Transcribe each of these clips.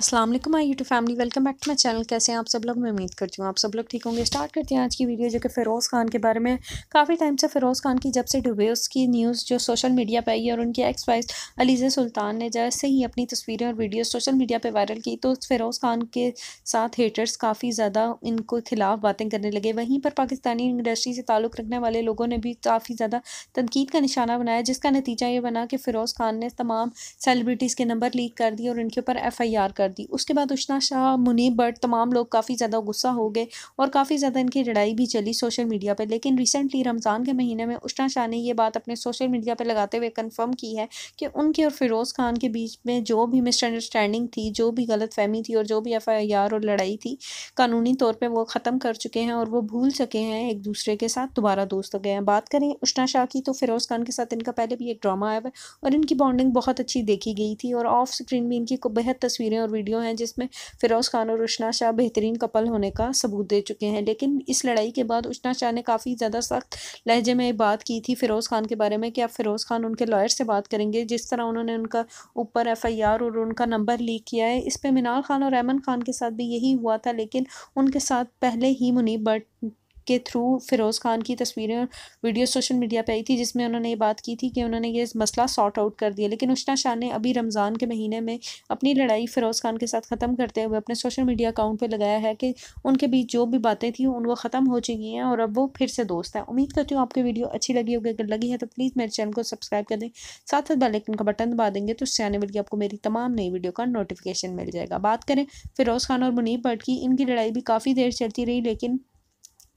Aslam my YouTube family welcome back to my channel कैसे हैं आप सब लोग मैं उम्मीद करती हूँ आप सब लोग ठीक होंगे स्टार्ट करते हैं आज की वीडियो जो कि फ़िरोज़ खान के बारे में काफ़ी टाइम से फ़िरोज़ खान की जब से डूबे उसकी न्यूज़ जो सोशल मीडिया पर आई और उनकी एक्स वाइज अलीज़ सुल्तान ने जैसे ही अपनी तस्वीरें और वीडियो सोशल मीडिया पर वायरल की तो फ़िरोज़ खान के साथ हेटर्स काफ़ी ज़्यादा इनको खिलाफ बातें करने लगे वहीं पर पाकिस्तानी इंडस्ट्री से ताल्लुक़ रखने वाले लोगों ने भी काफ़ी ज़्यादा तनकीद का निशाना बनाया जिसका नतीजा ये बना कि फ़िरोज़ खान ने तमाम सेलिब्रिटीज़ के नंबर लीक कर दिए और उनके ऊपर एफ़ आई आर कर दी उसके बाद उशना शाह मुनीब बट तमाम लोग काफ़ी ज़्यादा गुस्सा हो गए और काफ़ी ज़्यादा इनकी लड़ाई भी चली सोशल मीडिया पर लेकिन रिसेंटली रमज़ान के महीने में उशना शाह ने यह बात अपने सोशल मीडिया पर लगाते हुए कन्फर्म की है कि उनके और फ़िरोज़ खान के बीच में जो भी मिसअंडरस्टैंडिंग थी जो भी गलत फहमी थी और जो भी एफ़ आई आर और लड़ाई थी कानूनी तौर पर वो ख़त्म कर चुके हैं और वो भूल चुके हैं एक दूसरे के साथ दोबारा दोस्त हो गए हैं बात करें उषना शाह की तो फ़िरोज़ खान के साथ इनका पहले भी एक ड्रामा आया हुआ है और इनकी बॉन्डिंग बहुत अच्छी देखी गई थी और ऑफ स्क्रीन में इनकी बेहद तस्वीरें और वीडियो हैं जिसमें फ़िरोज़ खान और उशना शाह बेहतरीन कपल होने का सबूत दे चुके हैं लेकिन इस लड़ाई के बाद उशना शाह ने काफ़ी ज़्यादा सख्त लहजे में बात की थी फ़िरोज़ खान के बारे में कि आप फ़िरोज़ खान उनके लॉयर से बात करेंगे जिस तरह उन्होंने उनका ऊपर एफ़ आई आर और उनका नंबर लीक किया है इस पर मीनार खान और अहमन खान के साथ भी यही हुआ था लेकिन उनके साथ पहले ही मुनीब बट के थ्रू फ़िरोज़ खान की तस्वीरें वीडियो सोशल मीडिया पर आई थी जिसमें उन्होंने ये बात की थी कि उन्होंने ये मसला सॉर्ट आउट कर दिया लेकिन उष्णा शाह ने अभी रमज़ान के महीने में अपनी लड़ाई फ़िरोज़ खान के साथ ख़त्म करते हुए अपने सोशल मीडिया अकाउंट पर लगाया है कि उनके बीच जो भी बातें थी उन वो ख़त्म हो चुकी हैं और अब वो फिर से दोस्त हैं उम्मीद करती हूँ आपकी वीडियो अच्छी लगी होगी अगर लगी है तो प्लीज़ मेरे चैनल को सब्सक्राइब कर दें साथ साथ बेलाइकन का बटन दबा देंगे तो उससे आने वाली आपको मेरी तमाम नई वीडियो का नोटिफिकेशन मिल जाएगा बात करें फिरोज़ खान और मुनीब भट्ट की इनकी लड़ाई भी काफ़ी देर चलती रही लेकिन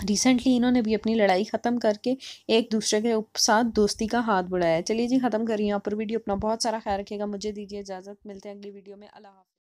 रिसेंटली इन्होंने भी अपनी लड़ाई ख़त्म करके एक दूसरे के साथ दोस्ती का हाथ बढ़ाया चलिए जी ख़त्म करिए यहाँ पर वीडियो अपना बहुत सारा ख्याल रखिएगा मुझे दीजिए इजाज़त मिलते हैं अगली वीडियो में अल्लाह